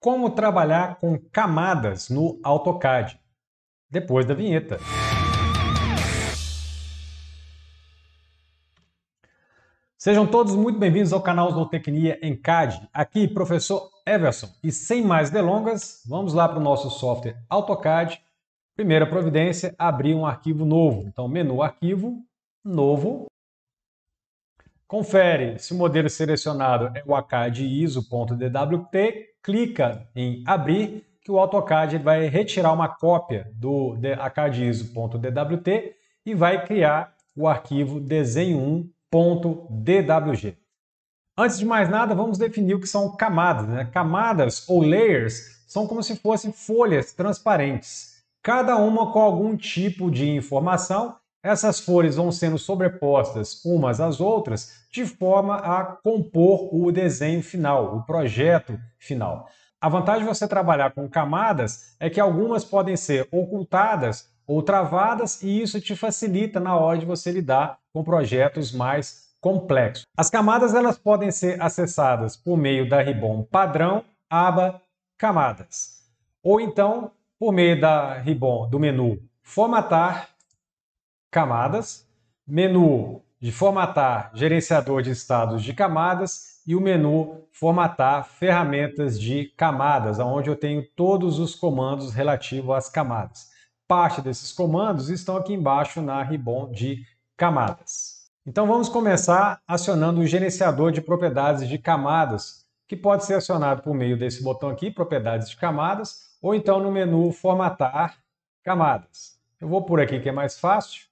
como trabalhar com camadas no AutoCAD. Depois da vinheta. Sejam todos muito bem-vindos ao canal Zootecnia em CAD. Aqui, professor Everson. E sem mais delongas, vamos lá para o nosso software AutoCAD. Primeira providência, abrir um arquivo novo. Então, menu Arquivo, Novo, Confere se o modelo selecionado é o ACAD ISO.dwt, clica em abrir que o AutoCAD vai retirar uma cópia do ACAD ISO.dwt e vai criar o arquivo desenho1.dwg. Antes de mais nada, vamos definir o que são camadas. Né? Camadas ou layers são como se fossem folhas transparentes, cada uma com algum tipo de informação essas folhas vão sendo sobrepostas umas às outras de forma a compor o desenho final, o projeto final. A vantagem de você trabalhar com camadas é que algumas podem ser ocultadas ou travadas e isso te facilita na hora de você lidar com projetos mais complexos. As camadas elas podem ser acessadas por meio da ribbon padrão, aba camadas, ou então por meio da ribbon do menu formatar camadas, menu de formatar gerenciador de estados de camadas e o menu formatar ferramentas de camadas, onde eu tenho todos os comandos relativos às camadas. Parte desses comandos estão aqui embaixo na ribbon de camadas. Então vamos começar acionando o gerenciador de propriedades de camadas, que pode ser acionado por meio desse botão aqui, propriedades de camadas, ou então no menu formatar camadas. Eu vou por aqui que é mais fácil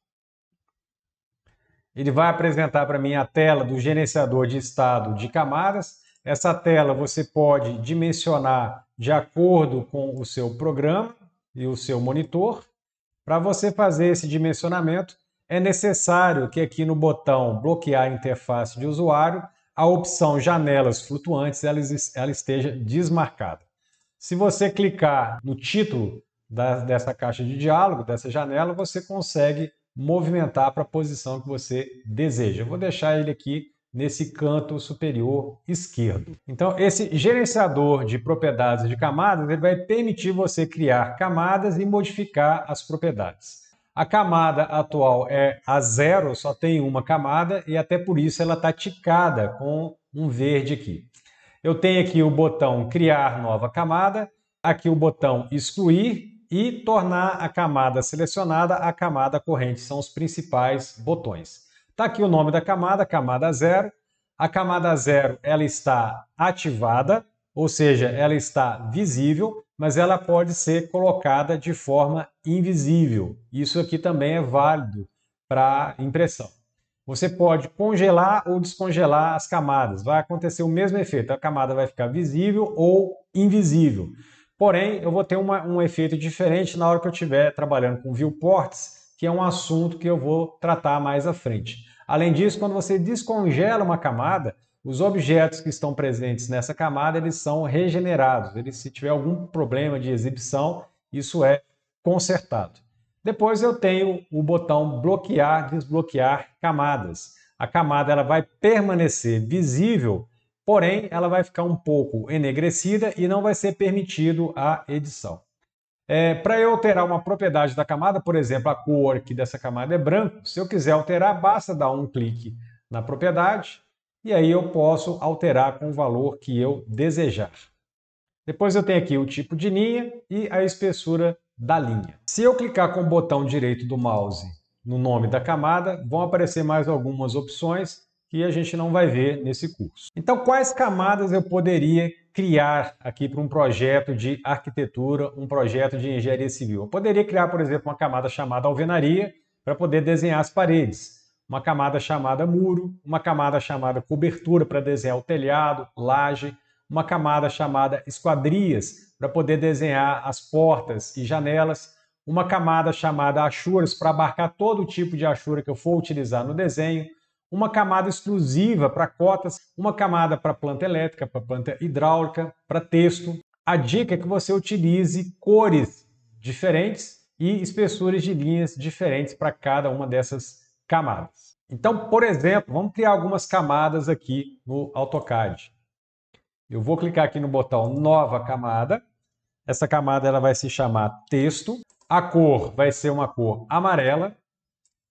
ele vai apresentar para mim a tela do gerenciador de estado de camadas. Essa tela você pode dimensionar de acordo com o seu programa e o seu monitor. Para você fazer esse dimensionamento, é necessário que aqui no botão bloquear a interface de usuário, a opção janelas flutuantes ela, esteja desmarcada. Se você clicar no título da, dessa caixa de diálogo, dessa janela, você consegue movimentar para a posição que você deseja. Eu vou deixar ele aqui nesse canto superior esquerdo. Então, esse gerenciador de propriedades de camadas, ele vai permitir você criar camadas e modificar as propriedades. A camada atual é a zero, só tem uma camada e até por isso ela está ticada com um verde aqui. Eu tenho aqui o botão criar nova camada, aqui o botão excluir e tornar a camada selecionada a camada corrente. São os principais botões. Está aqui o nome da camada, camada 0. A camada 0 ela está ativada, ou seja, ela está visível, mas ela pode ser colocada de forma invisível. Isso aqui também é válido para impressão. Você pode congelar ou descongelar as camadas. Vai acontecer o mesmo efeito. A camada vai ficar visível ou invisível. Porém, eu vou ter uma, um efeito diferente na hora que eu estiver trabalhando com viewports, que é um assunto que eu vou tratar mais à frente. Além disso, quando você descongela uma camada, os objetos que estão presentes nessa camada eles são regenerados. Eles, se tiver algum problema de exibição, isso é consertado. Depois eu tenho o botão bloquear, desbloquear camadas. A camada ela vai permanecer visível porém ela vai ficar um pouco enegrecida e não vai ser permitido a edição. É, Para eu alterar uma propriedade da camada, por exemplo, a cor aqui dessa camada é branco, se eu quiser alterar, basta dar um clique na propriedade e aí eu posso alterar com o valor que eu desejar. Depois eu tenho aqui o tipo de linha e a espessura da linha. Se eu clicar com o botão direito do mouse no nome da camada, vão aparecer mais algumas opções que a gente não vai ver nesse curso. Então, quais camadas eu poderia criar aqui para um projeto de arquitetura, um projeto de engenharia civil? Eu poderia criar, por exemplo, uma camada chamada alvenaria para poder desenhar as paredes, uma camada chamada muro, uma camada chamada cobertura para desenhar o telhado, laje, uma camada chamada esquadrias para poder desenhar as portas e janelas, uma camada chamada achuras para abarcar todo tipo de achura que eu for utilizar no desenho uma camada exclusiva para cotas, uma camada para planta elétrica, para planta hidráulica, para texto. A dica é que você utilize cores diferentes e espessuras de linhas diferentes para cada uma dessas camadas. Então, por exemplo, vamos criar algumas camadas aqui no AutoCAD. Eu vou clicar aqui no botão Nova Camada. Essa camada ela vai se chamar Texto. A cor vai ser uma cor amarela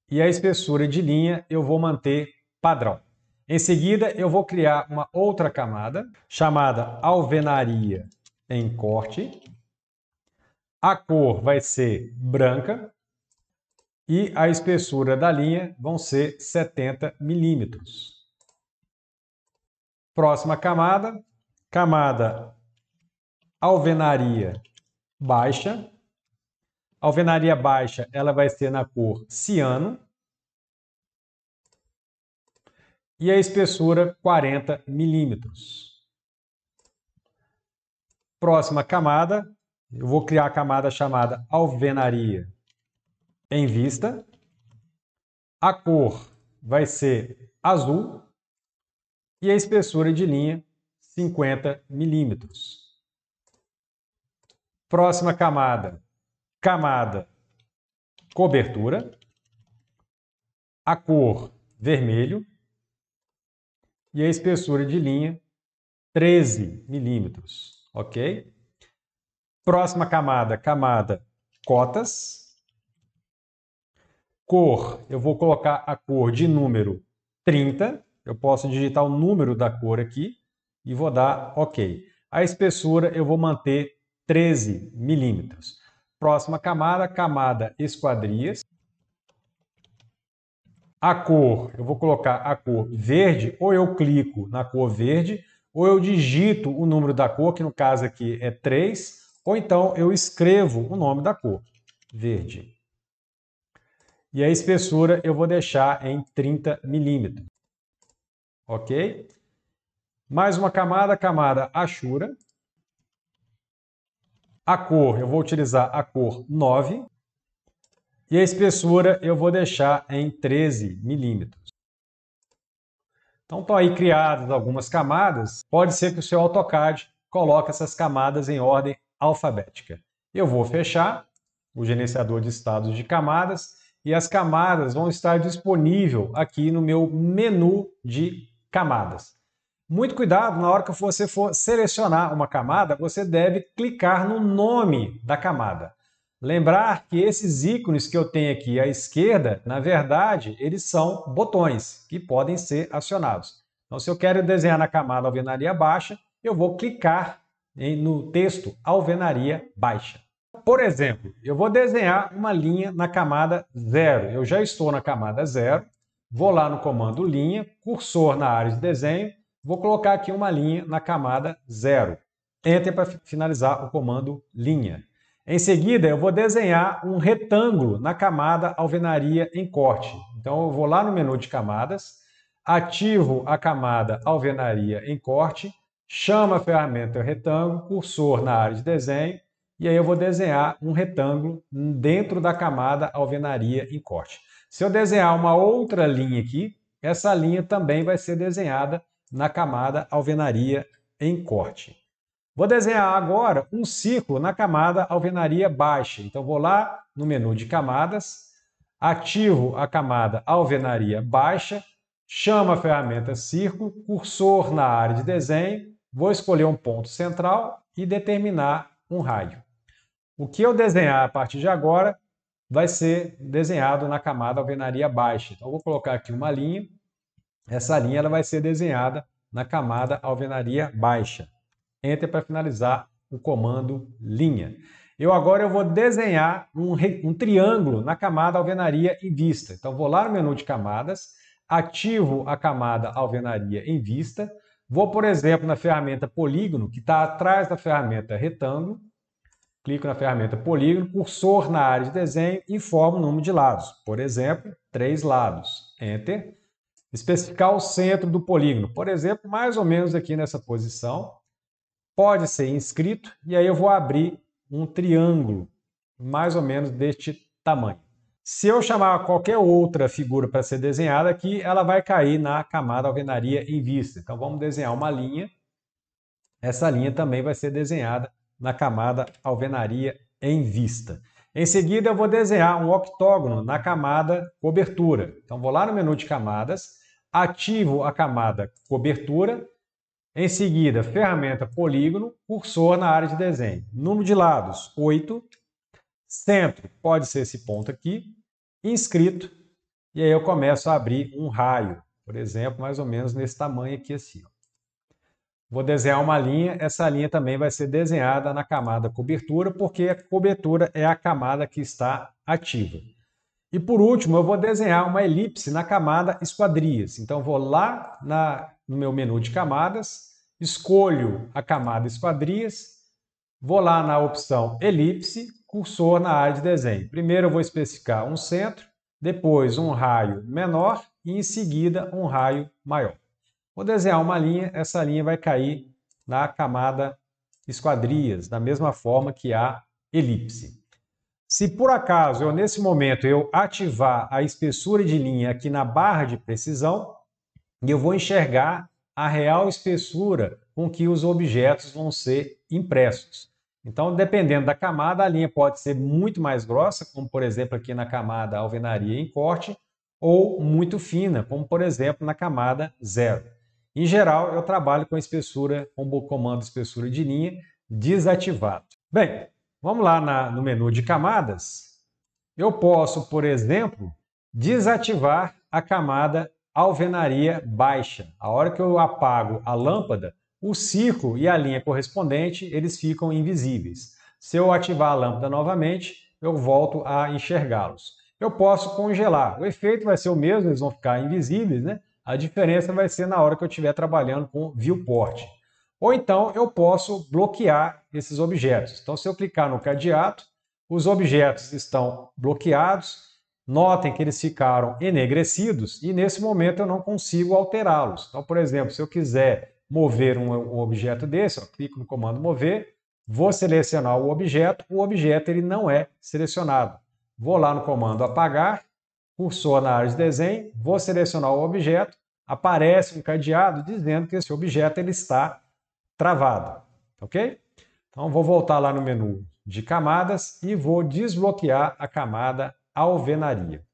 e a espessura de linha eu vou manter padrão. Em seguida, eu vou criar uma outra camada chamada alvenaria em corte. A cor vai ser branca e a espessura da linha vão ser 70 milímetros. Próxima camada, camada alvenaria baixa alvenaria baixa, ela vai ser na cor ciano. E a espessura 40 milímetros. Próxima camada, eu vou criar a camada chamada alvenaria em vista. A cor vai ser azul e a espessura de linha 50 milímetros. Próxima camada, camada cobertura, a cor vermelho e a espessura de linha 13 milímetros, ok? Próxima camada, camada cotas. Cor, eu vou colocar a cor de número 30. Eu posso digitar o número da cor aqui e vou dar OK. A espessura eu vou manter 13 milímetros. Próxima camada, camada esquadrias. A cor, eu vou colocar a cor verde, ou eu clico na cor verde, ou eu digito o número da cor, que no caso aqui é 3, ou então eu escrevo o nome da cor, verde. E a espessura eu vou deixar em 30 milímetros. Ok? Mais uma camada, camada achura. A cor, eu vou utilizar a cor 9 e a espessura eu vou deixar em 13 milímetros. Então estão aí criadas algumas camadas, pode ser que o seu AutoCAD coloque essas camadas em ordem alfabética. Eu vou fechar o gerenciador de estados de camadas e as camadas vão estar disponível aqui no meu menu de camadas. Muito cuidado na hora que você for selecionar uma camada, você deve clicar no nome da camada. Lembrar que esses ícones que eu tenho aqui à esquerda, na verdade, eles são botões que podem ser acionados. Então, se eu quero desenhar na camada alvenaria baixa, eu vou clicar no texto alvenaria baixa. Por exemplo, eu vou desenhar uma linha na camada 0. Eu já estou na camada 0, vou lá no comando linha, cursor na área de desenho, Vou colocar aqui uma linha na camada 0. Enter para finalizar o comando linha. Em seguida, eu vou desenhar um retângulo na camada alvenaria em corte. Então, eu vou lá no menu de camadas, ativo a camada alvenaria em corte, chamo a ferramenta retângulo, cursor na área de desenho, e aí eu vou desenhar um retângulo dentro da camada alvenaria em corte. Se eu desenhar uma outra linha aqui, essa linha também vai ser desenhada na camada alvenaria em corte. Vou desenhar agora um círculo na camada alvenaria baixa. Então vou lá no menu de camadas, ativo a camada alvenaria baixa, chamo a ferramenta círculo, cursor na área de desenho, vou escolher um ponto central e determinar um raio. O que eu desenhar a partir de agora vai ser desenhado na camada alvenaria baixa. Então vou colocar aqui uma linha, essa linha ela vai ser desenhada na camada alvenaria baixa. Enter para finalizar o comando linha. Eu agora eu vou desenhar um, um triângulo na camada alvenaria em vista. Então vou lá no menu de camadas, ativo a camada alvenaria em vista, vou, por exemplo, na ferramenta polígono, que está atrás da ferramenta retângulo, clico na ferramenta polígono, cursor na área de desenho e formo o número de lados. Por exemplo, três lados. Enter especificar o centro do polígono, por exemplo, mais ou menos aqui nessa posição, pode ser inscrito, e aí eu vou abrir um triângulo mais ou menos deste tamanho. Se eu chamar qualquer outra figura para ser desenhada aqui, ela vai cair na camada alvenaria em vista. Então vamos desenhar uma linha. Essa linha também vai ser desenhada na camada alvenaria em vista. Em seguida, eu vou desenhar um octógono na camada cobertura. Então, vou lá no menu de camadas, ativo a camada cobertura, em seguida, ferramenta polígono, cursor na área de desenho. Número de lados, 8. Centro, pode ser esse ponto aqui. Inscrito. E aí eu começo a abrir um raio, por exemplo, mais ou menos nesse tamanho aqui assim. Ó. Vou desenhar uma linha, essa linha também vai ser desenhada na camada cobertura, porque a cobertura é a camada que está ativa. E por último, eu vou desenhar uma elipse na camada esquadrias. Então, vou lá na, no meu menu de camadas, escolho a camada esquadrias, vou lá na opção elipse, cursor na área de desenho. Primeiro, eu vou especificar um centro, depois um raio menor e, em seguida, um raio maior. Vou desenhar uma linha, essa linha vai cair na camada esquadrias, da mesma forma que a elipse. Se por acaso eu, nesse momento, eu ativar a espessura de linha aqui na barra de precisão, eu vou enxergar a real espessura com que os objetos vão ser impressos. Então, dependendo da camada, a linha pode ser muito mais grossa, como por exemplo aqui na camada alvenaria em corte, ou muito fina, como por exemplo na camada zero. Em geral, eu trabalho com espessura, com o comando espessura de linha desativado. Bem, vamos lá na, no menu de camadas. Eu posso, por exemplo, desativar a camada alvenaria baixa. A hora que eu apago a lâmpada, o círculo e a linha correspondente, eles ficam invisíveis. Se eu ativar a lâmpada novamente, eu volto a enxergá-los. Eu posso congelar. O efeito vai ser o mesmo, eles vão ficar invisíveis, né? A diferença vai ser na hora que eu estiver trabalhando com viewport. Ou então eu posso bloquear esses objetos. Então, se eu clicar no cadeado, os objetos estão bloqueados. Notem que eles ficaram enegrecidos e nesse momento eu não consigo alterá-los. Então, por exemplo, se eu quiser mover um, objeto desse, clico no comando mover, vou selecionar o objeto, o objeto ele não é selecionado. Vou lá no comando apagar, Cursor na área de desenho, vou selecionar o objeto, aparece um cadeado dizendo que esse objeto ele está travado, ok? Então vou voltar lá no menu de camadas e vou desbloquear a camada alvenaria.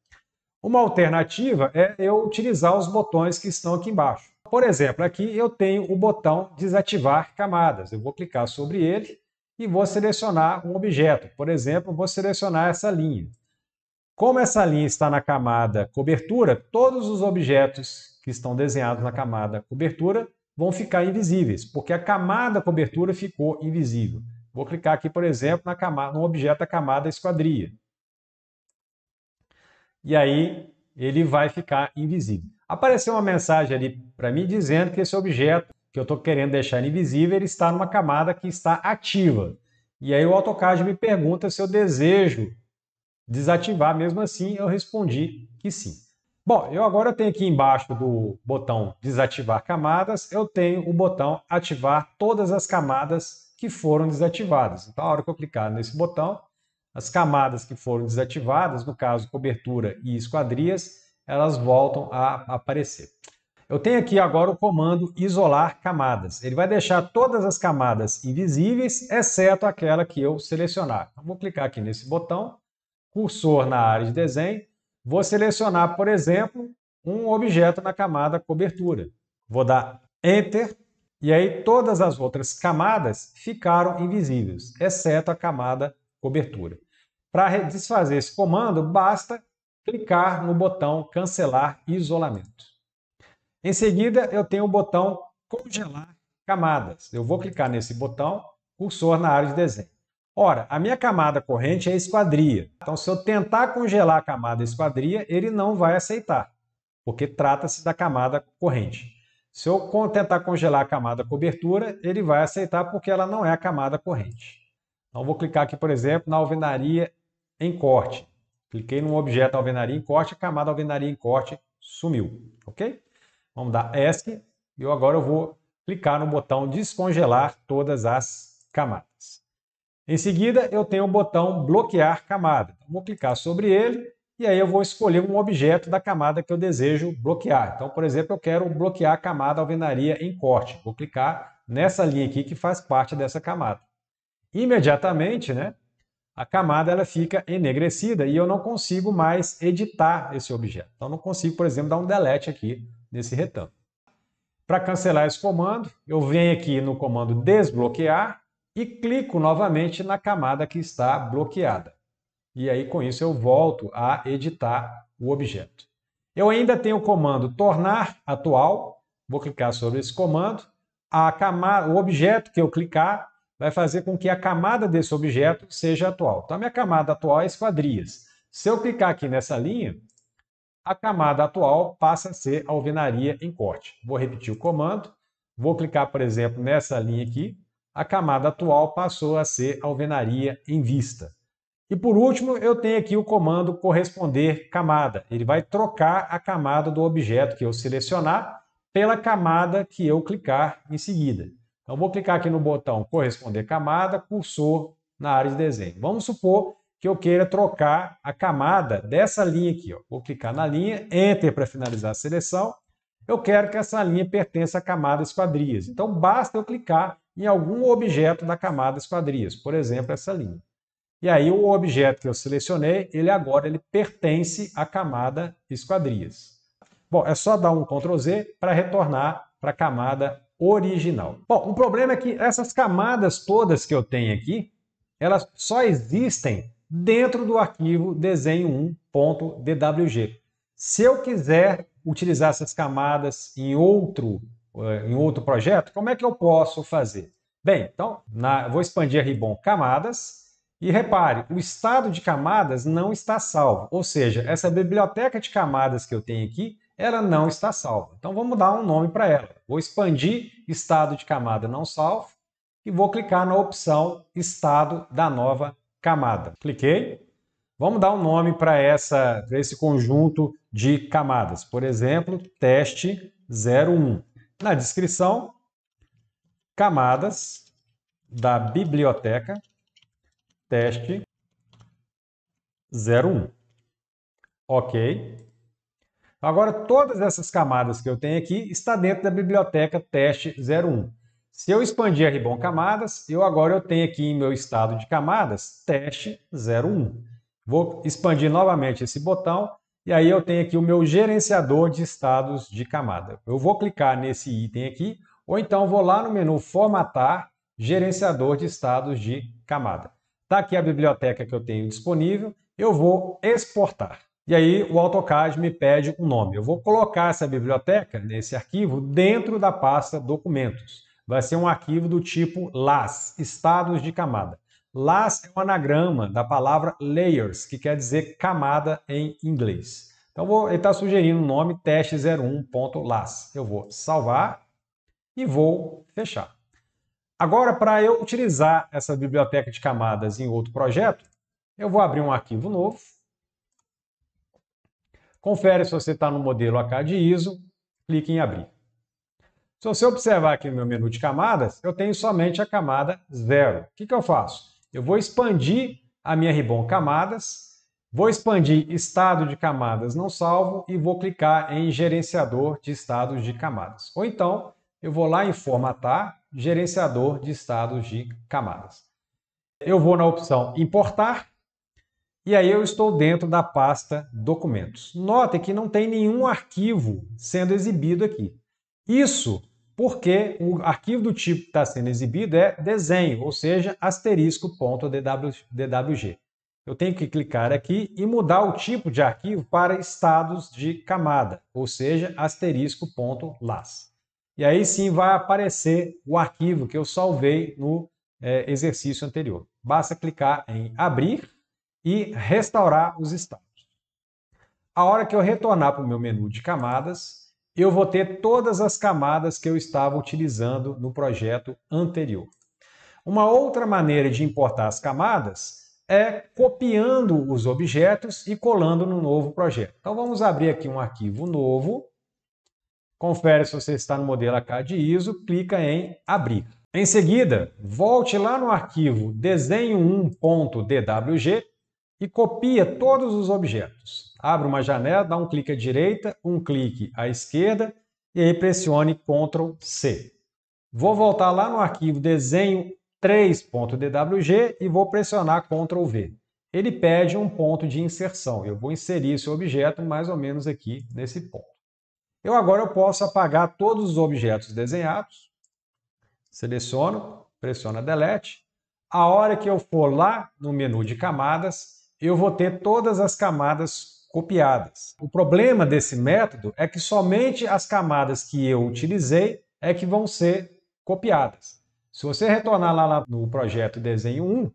Uma alternativa é eu utilizar os botões que estão aqui embaixo. Por exemplo, aqui eu tenho o botão desativar camadas. Eu vou clicar sobre ele e vou selecionar um objeto. Por exemplo, vou selecionar essa linha. Como essa linha está na camada cobertura, todos os objetos que estão desenhados na camada cobertura vão ficar invisíveis, porque a camada cobertura ficou invisível. Vou clicar aqui, por exemplo, na camada, no objeto da camada esquadria. E aí ele vai ficar invisível. Apareceu uma mensagem ali para mim dizendo que esse objeto que eu estou querendo deixar invisível, ele está numa camada que está ativa. E aí o AutoCAD me pergunta se eu desejo desativar. Mesmo assim, eu respondi que sim. Bom, eu agora tenho aqui embaixo do botão desativar camadas, eu tenho o botão ativar todas as camadas que foram desativadas. Então, a hora que eu clicar nesse botão, as camadas que foram desativadas, no caso cobertura e esquadrias, elas voltam a aparecer. Eu tenho aqui agora o comando isolar camadas. Ele vai deixar todas as camadas invisíveis, exceto aquela que eu selecionar. Então, vou clicar aqui nesse botão cursor na área de desenho, vou selecionar, por exemplo, um objeto na camada cobertura. Vou dar Enter e aí todas as outras camadas ficaram invisíveis, exceto a camada cobertura. Para desfazer esse comando, basta clicar no botão Cancelar Isolamento. Em seguida, eu tenho o botão Congelar Camadas. Eu vou clicar nesse botão, cursor na área de desenho. Ora, a minha camada corrente é esquadria. Então, se eu tentar congelar a camada esquadria, ele não vai aceitar, porque trata-se da camada corrente. Se eu tentar congelar a camada cobertura, ele vai aceitar porque ela não é a camada corrente. Então, vou clicar aqui, por exemplo, na alvenaria em corte. Cliquei num objeto alvenaria em corte, a camada alvenaria em corte sumiu, ok? Vamos dar ESC e agora eu vou clicar no botão descongelar todas as camadas. Em seguida, eu tenho o botão bloquear camada. Então, vou clicar sobre ele e aí eu vou escolher um objeto da camada que eu desejo bloquear. Então, por exemplo, eu quero bloquear a camada alvenaria em corte. Vou clicar nessa linha aqui que faz parte dessa camada. Imediatamente, né, a camada ela fica enegrecida e eu não consigo mais editar esse objeto. Então, não consigo, por exemplo, dar um delete aqui nesse retângulo. Para cancelar esse comando, eu venho aqui no comando desbloquear e clico novamente na camada que está bloqueada. E aí, com isso, eu volto a editar o objeto. Eu ainda tenho o comando tornar atual, vou clicar sobre esse comando. A camada, o objeto que eu clicar vai fazer com que a camada desse objeto seja atual. Então, a minha camada atual é esquadrias. Se eu clicar aqui nessa linha, a camada atual passa a ser alvenaria em corte. Vou repetir o comando, vou clicar, por exemplo, nessa linha aqui, a camada atual passou a ser alvenaria em vista. E por último, eu tenho aqui o comando corresponder camada. Ele vai trocar a camada do objeto que eu selecionar pela camada que eu clicar em seguida. Então, vou clicar aqui no botão corresponder camada, cursor na área de desenho. Vamos supor que eu queira trocar a camada dessa linha aqui. Ó. Vou clicar na linha, Enter para finalizar a seleção. Eu quero que essa linha pertença à camada esquadrias. Então, basta eu clicar em algum objeto da camada esquadrias, por exemplo, essa linha. E aí o objeto que eu selecionei, ele agora ele pertence à camada esquadrias. Bom, é só dar um Ctrl Z para retornar para a camada original. Bom, o problema é que essas camadas todas que eu tenho aqui, elas só existem dentro do arquivo desenho1.dwg. Se eu quiser utilizar essas camadas em outro eh, em outro projeto, como é que eu posso fazer? Bem, então, na, vou expandir a Ribbon Camadas e repare, o estado de camadas não está salvo, ou seja, essa biblioteca de camadas que eu tenho aqui, ela não está salva. Então, vamos dar um nome para ela. Vou expandir estado de camada não salvo e vou clicar na opção estado da nova camada. Cliquei. Vamos dar um nome para esse conjunto de camadas. Por exemplo, teste 01 na descrição, camadas da biblioteca teste 01. Ok. Agora, todas essas camadas que eu tenho aqui está dentro da biblioteca teste 01. Se eu expandir a Ribbon Camadas, eu agora eu tenho aqui em meu estado de camadas teste 01. Vou expandir novamente esse botão e aí eu tenho aqui o meu gerenciador de estados de camada. Eu vou clicar nesse item aqui, ou então vou lá no menu Formatar, Gerenciador de Estados de Camada. Está aqui a biblioteca que eu tenho disponível, eu vou exportar. E aí o AutoCAD me pede um nome. Eu vou colocar essa biblioteca, nesse arquivo, dentro da pasta Documentos. Vai ser um arquivo do tipo LAS, Estados de Camada. Las é um anagrama da palavra layers, que quer dizer camada em inglês. Então vou, ele está sugerindo o nome teste01.las. Eu vou salvar e vou fechar. Agora, para eu utilizar essa biblioteca de camadas em outro projeto, eu vou abrir um arquivo novo. Confere se você está no modelo AK de ISO, clique em abrir. Se você observar aqui no meu menu de camadas, eu tenho somente a camada 0. O que, que eu faço? Eu vou expandir a minha ribbon camadas, vou expandir estado de camadas não salvo e vou clicar em gerenciador de estados de camadas. Ou então, eu vou lá em formatar, gerenciador de estados de camadas. Eu vou na opção importar e aí eu estou dentro da pasta documentos. Note que não tem nenhum arquivo sendo exibido aqui. Isso porque o arquivo do tipo que está sendo exibido é desenho, ou seja, asterisco.dwg. Eu tenho que clicar aqui e mudar o tipo de arquivo para estados de camada, ou seja, asterisco.las. E aí sim vai aparecer o arquivo que eu salvei no é, exercício anterior. Basta clicar em abrir e restaurar os estados. A hora que eu retornar para o meu menu de camadas, eu vou ter todas as camadas que eu estava utilizando no projeto anterior. Uma outra maneira de importar as camadas é copiando os objetos e colando no novo projeto. Então vamos abrir aqui um arquivo novo. Confere se você está no modelo ACAD ISO, clica em abrir. Em seguida, volte lá no arquivo desenho1.dwg e copia todos os objetos. Abra uma janela, dá um clique à direita, um clique à esquerda e aí pressione Ctrl C. Vou voltar lá no arquivo desenho 3.dwg e vou pressionar Ctrl V. Ele pede um ponto de inserção. Eu vou inserir esse objeto mais ou menos aqui nesse ponto. Eu agora eu posso apagar todos os objetos desenhados. Seleciono, pressiono Delete. A hora que eu for lá no menu de camadas, eu vou ter todas as camadas copiadas. O problema desse método é que somente as camadas que eu utilizei é que vão ser copiadas. Se você retornar lá no projeto desenho 1,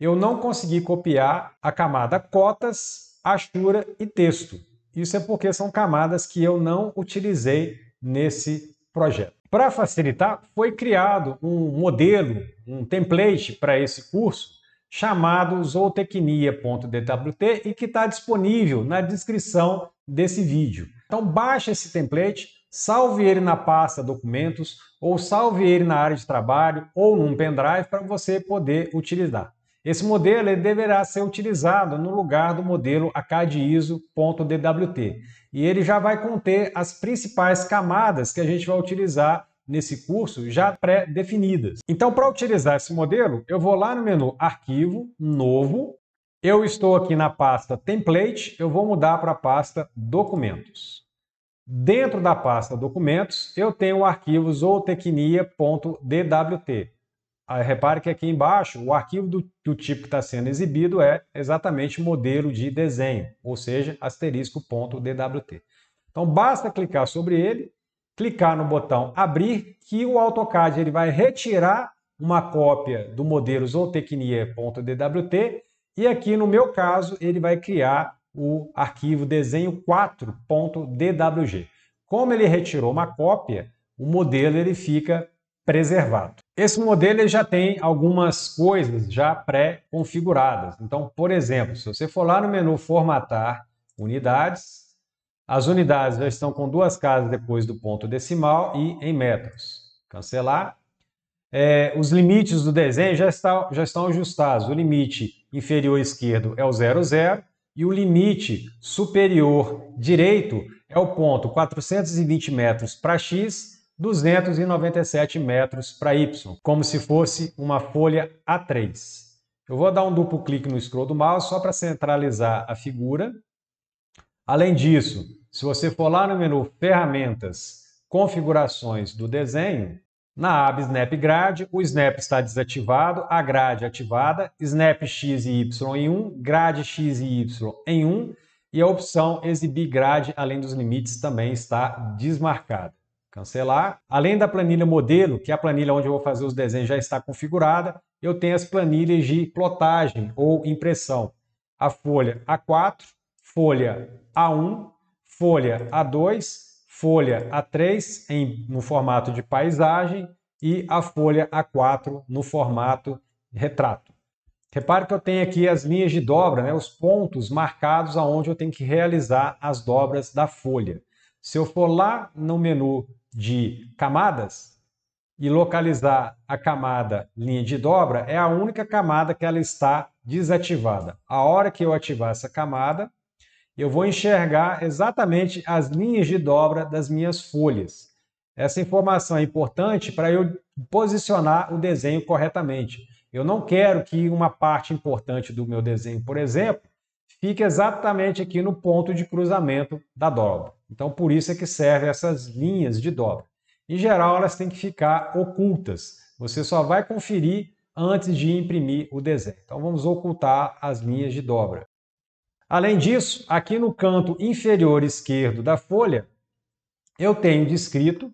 eu não consegui copiar a camada cotas, achura e texto. Isso é porque são camadas que eu não utilizei nesse projeto. Para facilitar, foi criado um modelo, um template para esse curso, chamado zootecnia.dwt e que está disponível na descrição desse vídeo. Então baixe esse template, salve ele na pasta documentos ou salve ele na área de trabalho ou num pendrive para você poder utilizar. Esse modelo ele deverá ser utilizado no lugar do modelo acadiso.dwt e ele já vai conter as principais camadas que a gente vai utilizar nesse curso já pré-definidas. Então, para utilizar esse modelo, eu vou lá no menu Arquivo, Novo, eu estou aqui na pasta Template, eu vou mudar para a pasta Documentos. Dentro da pasta Documentos, eu tenho arquivos zootecnia.dwt. Ah, repare que aqui embaixo, o arquivo do, do tipo que está sendo exibido é exatamente modelo de desenho, ou seja, asterisco.dwt. Então, basta clicar sobre ele, clicar no botão abrir, que o AutoCAD ele vai retirar uma cópia do modelo zootecnia.dwt e aqui no meu caso ele vai criar o arquivo desenho 4.dwg. Como ele retirou uma cópia, o modelo ele fica preservado. Esse modelo ele já tem algumas coisas já pré-configuradas. Então, por exemplo, se você for lá no menu formatar unidades, as unidades já estão com duas casas depois do ponto decimal e em metros. Cancelar. É, os limites do desenho já, está, já estão ajustados. O limite inferior esquerdo é o 00 e o limite superior direito é o ponto 420 metros para x, 297 metros para y, como se fosse uma folha A3. Eu vou dar um duplo clique no scroll do mouse só para centralizar a figura Além disso, se você for lá no menu Ferramentas, Configurações do desenho, na aba Snap Grade, o Snap está desativado, a grade ativada, Snap X e Y em 1, um, grade X e Y em 1 um, e a opção Exibir grade além dos limites também está desmarcada. Cancelar. Além da planilha modelo, que é a planilha onde eu vou fazer os desenhos já está configurada, eu tenho as planilhas de plotagem ou impressão. A folha A4, folha a1, folha A2, folha A3 em, no formato de paisagem e a folha A4 no formato retrato. Repare que eu tenho aqui as linhas de dobra, né, os pontos marcados aonde eu tenho que realizar as dobras da folha. Se eu for lá no menu de camadas e localizar a camada linha de dobra, é a única camada que ela está desativada. A hora que eu ativar essa camada, eu vou enxergar exatamente as linhas de dobra das minhas folhas. Essa informação é importante para eu posicionar o desenho corretamente. Eu não quero que uma parte importante do meu desenho, por exemplo, fique exatamente aqui no ponto de cruzamento da dobra. Então, por isso é que servem essas linhas de dobra. Em geral, elas têm que ficar ocultas. Você só vai conferir antes de imprimir o desenho. Então, vamos ocultar as linhas de dobra. Além disso, aqui no canto inferior esquerdo da folha, eu tenho descrito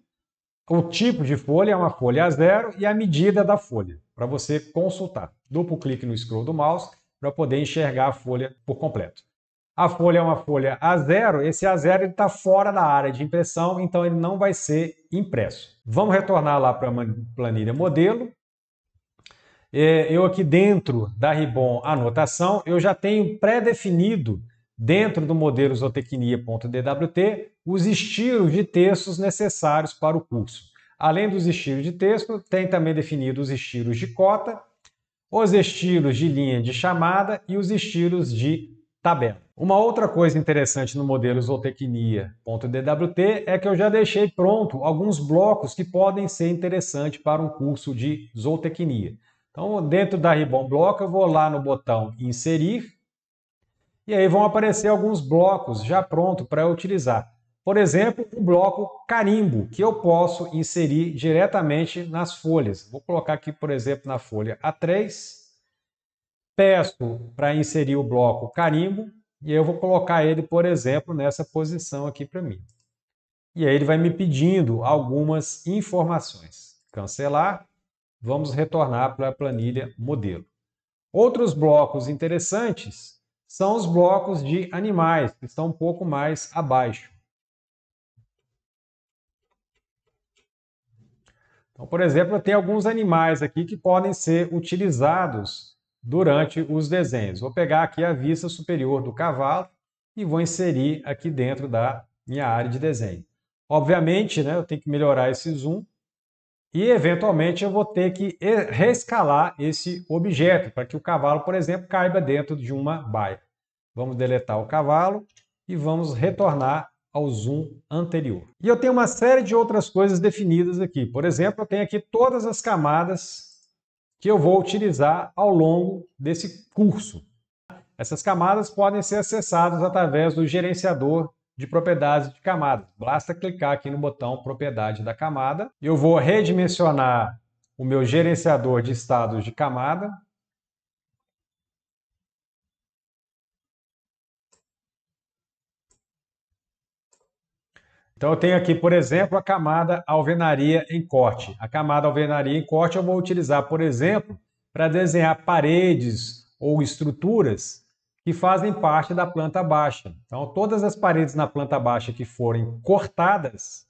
o tipo de folha, é uma folha a 0 e a medida da folha, para você consultar. Duplo clique no scroll do mouse para poder enxergar a folha por completo. A folha é uma folha A0, esse A0 está fora da área de impressão, então ele não vai ser impresso. Vamos retornar lá para a planilha modelo, é, eu aqui dentro da Ribbon Anotação, eu já tenho pré-definido dentro do modelo zootecnia.dwt os estilos de textos necessários para o curso. Além dos estilos de texto, tem também definido os estilos de cota, os estilos de linha de chamada e os estilos de tabela. Uma outra coisa interessante no modelo zootecnia.dwt é que eu já deixei pronto alguns blocos que podem ser interessantes para um curso de zootecnia. Então, dentro da Ribbon Block, eu vou lá no botão Inserir, e aí vão aparecer alguns blocos já pronto para utilizar. Por exemplo, o bloco carimbo, que eu posso inserir diretamente nas folhas. Vou colocar aqui, por exemplo, na folha A3, peço para inserir o bloco carimbo, e eu vou colocar ele, por exemplo, nessa posição aqui para mim. E aí ele vai me pedindo algumas informações. Cancelar, vamos retornar para a planilha modelo. Outros blocos interessantes são os blocos de animais, que estão um pouco mais abaixo. Então, por exemplo, eu tenho alguns animais aqui que podem ser utilizados durante os desenhos. Vou pegar aqui a vista superior do cavalo e vou inserir aqui dentro da minha área de desenho. Obviamente, né, eu tenho que melhorar esse zoom, e eventualmente eu vou ter que reescalar esse objeto para que o cavalo, por exemplo, caiba dentro de uma baia. Vamos deletar o cavalo e vamos retornar ao zoom anterior. E eu tenho uma série de outras coisas definidas aqui. Por exemplo, eu tenho aqui todas as camadas que eu vou utilizar ao longo desse curso. Essas camadas podem ser acessadas através do gerenciador de propriedades de camada. Basta clicar aqui no botão propriedade da camada. Eu vou redimensionar o meu gerenciador de estados de camada. Então eu tenho aqui, por exemplo, a camada alvenaria em corte. A camada alvenaria em corte eu vou utilizar, por exemplo, para desenhar paredes ou estruturas que fazem parte da planta baixa. Então, todas as paredes na planta baixa que forem cortadas,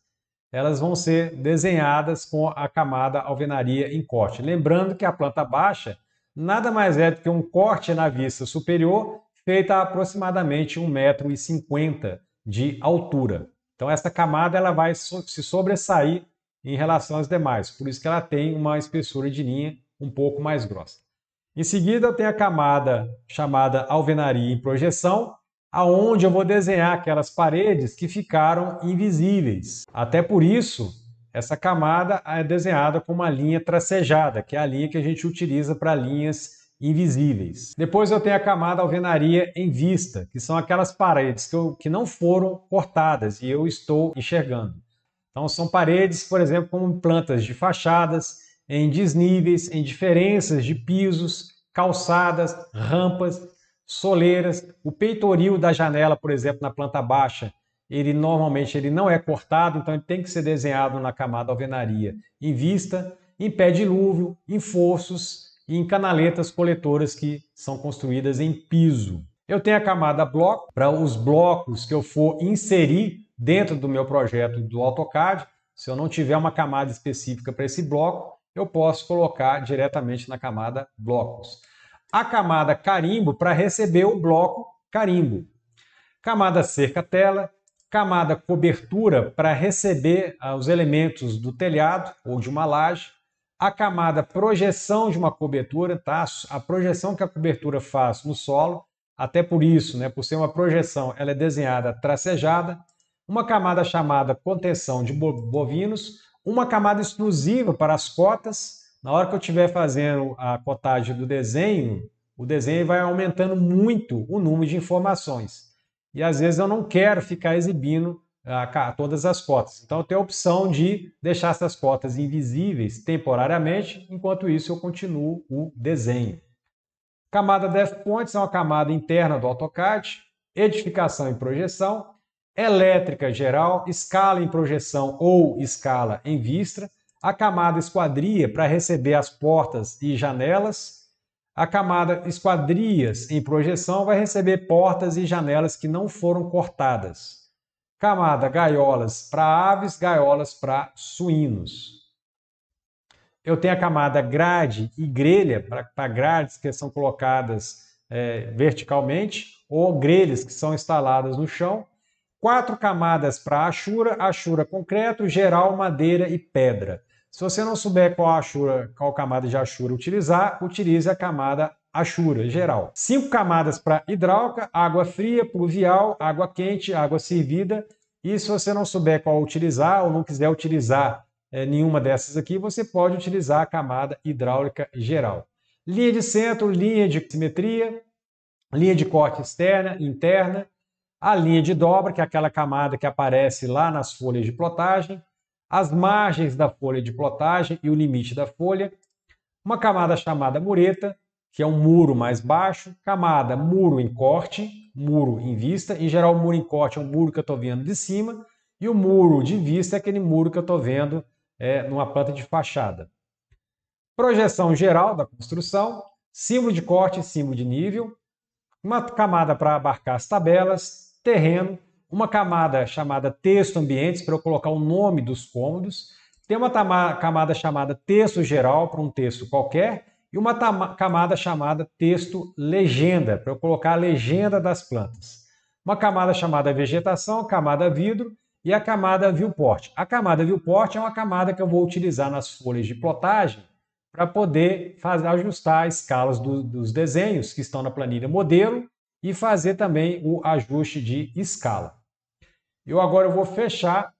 elas vão ser desenhadas com a camada alvenaria em corte. Lembrando que a planta baixa nada mais é do que um corte na vista superior feita a aproximadamente 1,50m de altura. Então essa camada ela vai se sobressair em relação às demais, por isso que ela tem uma espessura de linha um pouco mais grossa. Em seguida, eu tenho a camada chamada alvenaria em projeção, aonde eu vou desenhar aquelas paredes que ficaram invisíveis. Até por isso, essa camada é desenhada com uma linha tracejada, que é a linha que a gente utiliza para linhas invisíveis. Depois eu tenho a camada alvenaria em vista, que são aquelas paredes que, eu, que não foram cortadas e eu estou enxergando. Então são paredes, por exemplo, como plantas de fachadas, em desníveis, em diferenças de pisos, calçadas, rampas, soleiras. O peitoril da janela, por exemplo, na planta baixa, ele normalmente ele não é cortado, então ele tem que ser desenhado na camada alvenaria em vista, em pé dilúvio, em forços e em canaletas coletoras que são construídas em piso. Eu tenho a camada bloco para os blocos que eu for inserir dentro do meu projeto do AutoCAD. Se eu não tiver uma camada específica para esse bloco, eu posso colocar diretamente na camada blocos. A camada carimbo para receber o bloco carimbo. Camada cerca-tela, camada cobertura para receber ah, os elementos do telhado ou de uma laje, a camada projeção de uma cobertura, tá? a projeção que a cobertura faz no solo, até por isso, né, por ser uma projeção, ela é desenhada tracejada, uma camada chamada contenção de bovinos, uma camada exclusiva para as cotas. Na hora que eu estiver fazendo a cotagem do desenho, o desenho vai aumentando muito o número de informações. E às vezes eu não quero ficar exibindo ah, todas as cotas. Então eu tenho a opção de deixar essas cotas invisíveis temporariamente, enquanto isso eu continuo o desenho. Camada Def Points é uma camada interna do AutoCAD, edificação e projeção elétrica geral, escala em projeção ou escala em vistra, a camada esquadria para receber as portas e janelas, a camada esquadrias em projeção vai receber portas e janelas que não foram cortadas. Camada gaiolas para aves, gaiolas para suínos. Eu tenho a camada grade e grelha para grades que são colocadas é, verticalmente ou grelhas que são instaladas no chão quatro camadas para achura, achura concreto, geral, madeira e pedra. Se você não souber qual, achura, qual camada de achura utilizar, utilize a camada achura geral. Cinco camadas para hidráulica, água fria, pluvial, água quente, água servida. E se você não souber qual utilizar ou não quiser utilizar é, nenhuma dessas aqui, você pode utilizar a camada hidráulica geral. Linha de centro, linha de simetria, linha de corte externa, interna, a linha de dobra, que é aquela camada que aparece lá nas folhas de plotagem, as margens da folha de plotagem e o limite da folha, uma camada chamada mureta, que é um muro mais baixo, camada muro em corte, muro em vista, em geral o muro em corte é um muro que eu estou vendo de cima, e o muro de vista é aquele muro que eu estou vendo é, numa planta de fachada. Projeção geral da construção, símbolo de corte, símbolo de nível, uma camada para abarcar as tabelas, terreno, uma camada chamada texto ambientes para eu colocar o nome dos cômodos, tem uma camada chamada texto geral para um texto qualquer e uma camada chamada texto legenda para eu colocar a legenda das plantas. Uma camada chamada vegetação, camada vidro e a camada viewport. A camada viewport é uma camada que eu vou utilizar nas folhas de plotagem para poder fazer, ajustar as escalas do, dos desenhos que estão na planilha modelo e fazer também o ajuste de escala. Eu agora vou fechar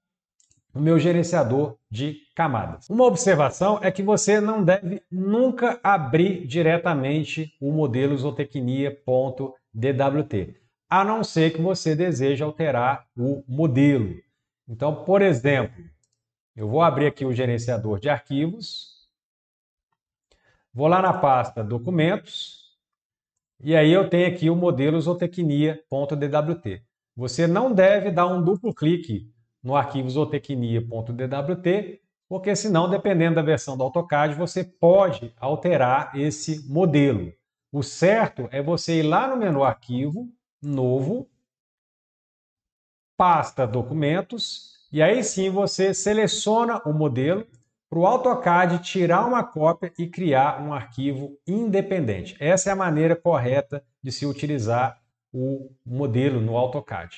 o meu gerenciador de camadas. Uma observação é que você não deve nunca abrir diretamente o modelo isotecnia.dwt, a não ser que você deseje alterar o modelo. Então, por exemplo, eu vou abrir aqui o gerenciador de arquivos, vou lá na pasta documentos, e aí eu tenho aqui o modelo zootecnia.dwt. Você não deve dar um duplo clique no arquivo zootecnia.dwt, porque senão, dependendo da versão do AutoCAD, você pode alterar esse modelo. O certo é você ir lá no menu Arquivo, Novo, Pasta Documentos, e aí sim você seleciona o modelo, para o AutoCAD tirar uma cópia e criar um arquivo independente. Essa é a maneira correta de se utilizar o modelo no AutoCAD.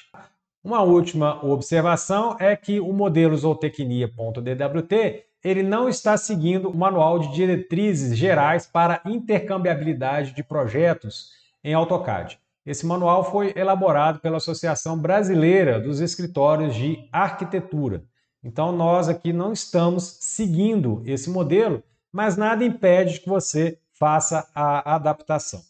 Uma última observação é que o modelo zootecnia.dwt ele não está seguindo o manual de diretrizes gerais para intercambiabilidade de projetos em AutoCAD. Esse manual foi elaborado pela Associação Brasileira dos Escritórios de Arquitetura. Então, nós aqui não estamos seguindo esse modelo, mas nada impede que você faça a adaptação.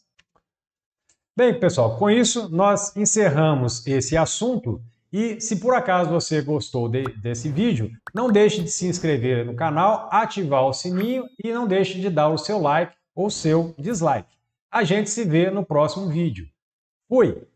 Bem, pessoal, com isso nós encerramos esse assunto. E se por acaso você gostou de, desse vídeo, não deixe de se inscrever no canal, ativar o sininho e não deixe de dar o seu like ou seu dislike. A gente se vê no próximo vídeo. Fui!